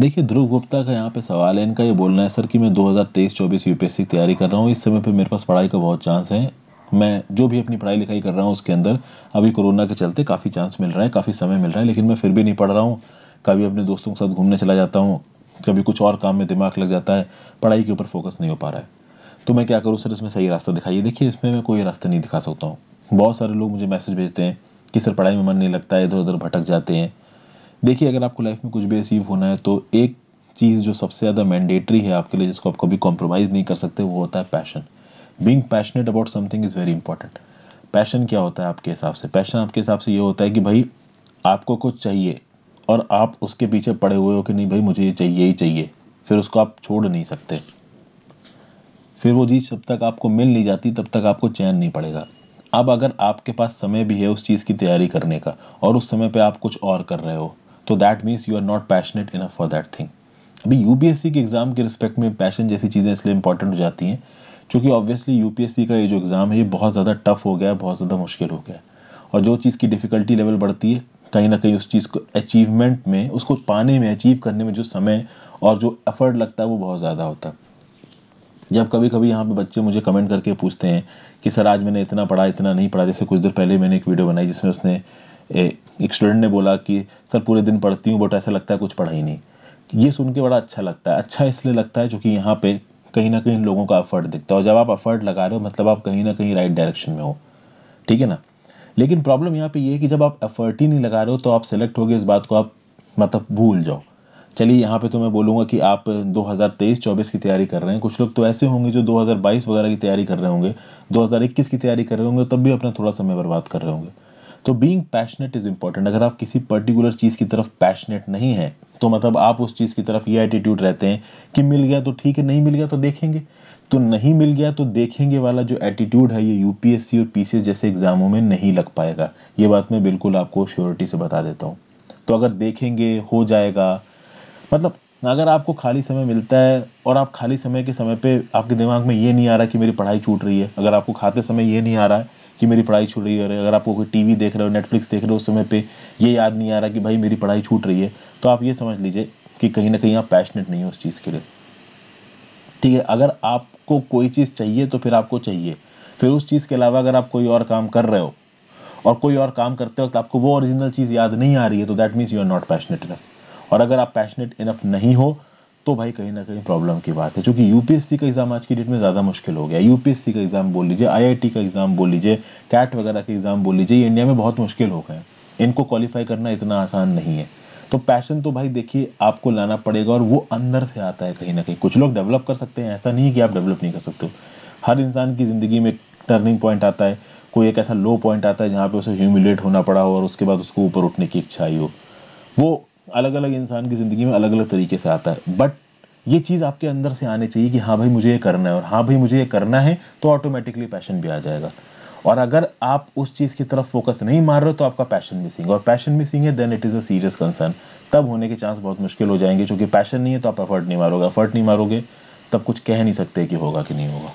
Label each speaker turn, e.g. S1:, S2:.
S1: देखिए ध्रुव गुप्ता का यहाँ पे सवाल है इनका ये बोलना है सर कि मैं 2023-24 यूपीएससी की तैयारी कर रहा हूँ इस समय पे मेरे पास पढ़ाई का बहुत चांस है मैं जो भी अपनी पढ़ाई लिखाई कर रहा हूँ उसके अंदर अभी कोरोना के चलते काफ़ी चांस मिल रहा है काफ़ी समय मिल रहा है लेकिन मैं फिर भी नहीं पढ़ रहा हूँ कभी अपने दोस्तों के साथ घूमने चला जाता हूँ कभी कुछ और काम में दिमाग लग जाता है पढ़ाई के ऊपर फोकस नहीं हो पा रहा है तो मैं क्या करूँ सर इसमें सही रास्ता दिखाइए देखिए इसमें मैं कोई रास्ता नहीं दिखा सकता हूँ बहुत सारे लोग मुझे मैसेज भेजते हैं कि सर पढ़ाई में मन नहीं लगता है इधर उधर भटक जाते हैं देखिए अगर आपको लाइफ में कुछ भी अचीव होना है तो एक चीज़ जो सबसे ज़्यादा मैंडेटरी है आपके लिए जिसको आप कभी कॉम्प्रोमाइज़ नहीं कर सकते वो होता है passion being passionate about something is very important passion क्या होता है आपके हिसाब से पैशन आपके हिसाब से ये होता है कि भाई आपको कुछ चाहिए और आप उसके पीछे पड़े हुए हो कि नहीं भाई मुझे ये चाहिए ही चाहिए फिर उसको आप छोड़ नहीं सकते फिर वो चीज़ जब तक आपको मिल नहीं जाती तब तक आपको चैन नहीं पड़ेगा अब अगर आपके पास समय भी है उस चीज़ की तैयारी करने का और उस समय पे आप कुछ और कर रहे हो तो that means you are not passionate enough for that thing अभी यू के एग्ज़ाम के रिस्पेक्ट में पैशन जैसी चीज़ें इसलिए इंपॉर्टेंट हो जाती हैं क्योंकि ऑब्वियसली यू का ये जो एग्ज़ाम है ये बहुत ज़्यादा टफ हो गया है बहुत ज़्यादा मुश्किल हो गया है और जो चीज़ की डिफ़िकल्टी लेवल बढ़ती है कहीं ना कहीं उस चीज़ को अचीवमेंट में उसको पाने में अचीव करने में जो समय और जो एफर्ट लगता है वो बहुत ज़्यादा होता है जब कभी कभी यहाँ पे बच्चे मुझे कमेंट करके पूछते हैं कि सर आज मैंने इतना पढ़ा इतना नहीं पढ़ा जैसे कुछ देर पहले मैंने एक वीडियो बनाई जिसमें उसने एक स्टूडेंट ने बोला कि सर पूरे दिन पढ़ती हूँ बट ऐसा लगता है कुछ पढ़ा ही नहीं ये सुन के बड़ा अच्छा लगता है अच्छा इसलिए लगता है क्योंकि यहाँ पे कहीं ना कहीं लोगों का अफर्ट दिखता है और जब आप अफर्ट लगा रहे हो मतलब आप कहीं ना कहीं राइट डायरेक्शन में हो ठीक है ना लेकिन प्रॉब्लम यहाँ पे ये है कि जब आप एफर्ट ही नहीं लगा रहे हो तो आप सेलेक्ट हो गए इस बात को आप मतलब भूल जाओ चलिए यहाँ पे तो मैं बोलूँगा कि आप 2023-24 की तैयारी कर रहे हैं कुछ लोग तो ऐसे होंगे जो 2022 वगैरह की तैयारी कर रहे होंगे 2021 की तैयारी कर रहे होंगे तब भी अपना थोड़ा समय बर्बाद कर रहे होंगे तो बींग पैशनेट इज़ इंपॉर्टेंट अगर आप किसी पर्टिकुलर चीज़ की तरफ पैशनेट नहीं है तो मतलब आप उस चीज़ की तरफ ये एटीट्यूड रहते हैं कि मिल गया तो ठीक है नहीं मिल गया तो देखेंगे तो नहीं मिल गया तो देखेंगे वाला जो एटीट्यूड है ये यूपीएससी और पीसीएस जैसे एग्ज़ामों में नहीं लग पाएगा ये बात मैं बिल्कुल आपको श्योरिटी से बता देता हूँ तो अगर देखेंगे हो जाएगा मतलब अगर आपको खाली समय मिलता है और आप खाली समय के समय पे आपके दिमाग में ये नहीं आ रहा कि मेरी पढ़ाई छूट रही है अगर आपको खाते समय ये नहीं आ रहा है कि मेरी पढ़ाई छूट रही है अगर आपको कोई टीवी देख रहे हो नेटफ्लिक्स देख रहे हो उस समय पर ये याद नहीं आ रहा कि भाई मेरी पढ़ाई छूट रही है तो आप ये समझ लीजिए कि कहीं ना कहीं आप पैशनेट नहीं हो उस चीज़ के लिए ठीक है अगर आपको कोई चीज़ चाहिए तो फिर आपको चाहिए फिर उस चीज़ के अलावा अगर आप कोई और काम कर रहे हो और कोई और काम करते वक्त आपको वो ओरिजिनल चीज़ याद नहीं आ रही है तो that means you are not passionate enough और अगर आप पैशनेट इनफ नहीं हो तो भाई कहीं ना कहीं प्रॉब्लम की बात है क्योंकि यूपीएससी का एग्ज़ाम आज की डेट में ज़्यादा मुश्किल हो गया यूपीएससी का एग्ज़ाम बोल लीजिए आईआईटी का एग्ज़ाम बोल लीजिए कैट वगैरह का एग्ज़ाम बोल लीजिए इंडिया में बहुत मुश्किल हो गए इनको क्वालिफाई करना इतना आसान नहीं है तो पैशन तो भाई देखिए आपको लाना पड़ेगा और वो अंदर से आता है कहीं ना कहीं कुछ लोग डेवलप कर सकते हैं ऐसा नहीं है कि आप डेवलप नहीं कर सकते हो हर इंसान की ज़िंदगी में टर्निंग पॉइंट आता है कोई एक ऐसा लो पॉइंट आता है जहाँ पे उसे ह्यूमिलेट होना पड़ा हो और उसके बाद उसको ऊपर उठने की इच्छा आई हो वो अलग अलग इंसान की ज़िंदगी में अलग अलग तरीके से आता है बट ये चीज़ आपके अंदर से आनी चाहिए कि हाँ भाई मुझे ये करना है और हाँ भाई मुझे ये करना है तो ऑटोमेटिकली पैशन भी आ जाएगा और अगर आप उस चीज़ की तरफ फोकस नहीं मार रहे हो तो आपका पैशन मिसिंग और पैशन मिसिंग है then it is a serious concern तब होने के चांस बहुत मुश्किल हो जाएंगे क्योंकि पैशन नहीं है तो आप एफर्ट नहीं मारोगे एफर्ट नहीं मारोगे तब कुछ कह नहीं सकते कि होगा कि नहीं होगा